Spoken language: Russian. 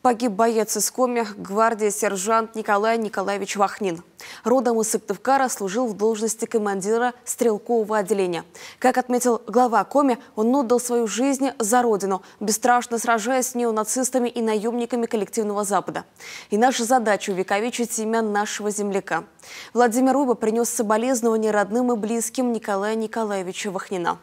Погиб боец из Коми, гвардия сержант Николай Николаевич Вахнин. Родом из Сыктывкара служил в должности командира стрелкового отделения. Как отметил глава Коми, он отдал свою жизнь за родину, бесстрашно сражаясь с неонацистами и наемниками коллективного Запада. И наша задача – увековечить имя нашего земляка. Владимир Руба принес соболезнования родным и близким Николая Николаевича Вахнина.